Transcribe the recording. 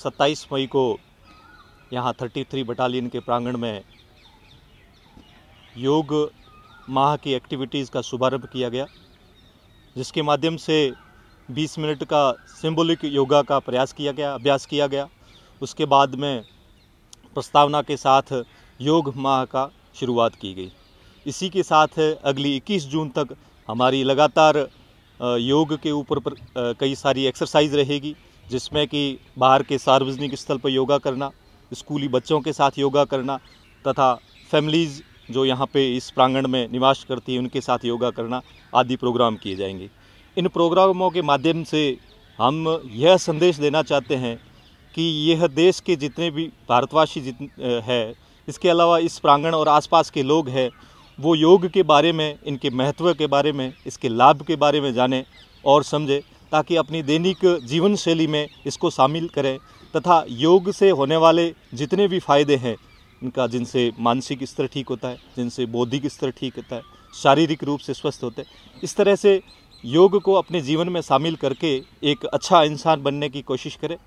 27 मई को यहाँ 33 बटालियन के प्रांगण में योग माह की एक्टिविटीज़ का शुभारंभ किया गया जिसके माध्यम से 20 मिनट का सिंबॉलिक योगा का प्रयास किया गया अभ्यास किया गया उसके बाद में प्रस्तावना के साथ योग माह का शुरुआत की गई इसी के साथ अगली 21 जून तक हमारी लगातार योग के ऊपर कई सारी एक्सरसाइज रहेगी जिसमें कि बाहर के सार्वजनिक स्थल पर योगा करना स्कूली बच्चों के साथ योगा करना तथा फैमिलीज़ जो यहाँ पे इस प्रांगण में निवास करती है उनके साथ योगा करना आदि प्रोग्राम किए जाएंगे इन प्रोग्रामों के माध्यम से हम यह संदेश देना चाहते हैं कि यह देश के जितने भी भारतवासी जित है इसके अलावा इस प्रांगण और आसपास के लोग हैं वो योग के बारे में इनके महत्व के बारे में इसके लाभ के बारे में जाने और समझें ताकि अपनी दैनिक जीवन शैली में इसको शामिल करें तथा योग से होने वाले जितने भी फायदे हैं इनका जिनसे मानसिक स्तर ठीक होता है जिनसे बौद्धिक स्तर ठीक होता है शारीरिक रूप से स्वस्थ होते हैं इस तरह से योग को अपने जीवन में शामिल करके एक अच्छा इंसान बनने की कोशिश करें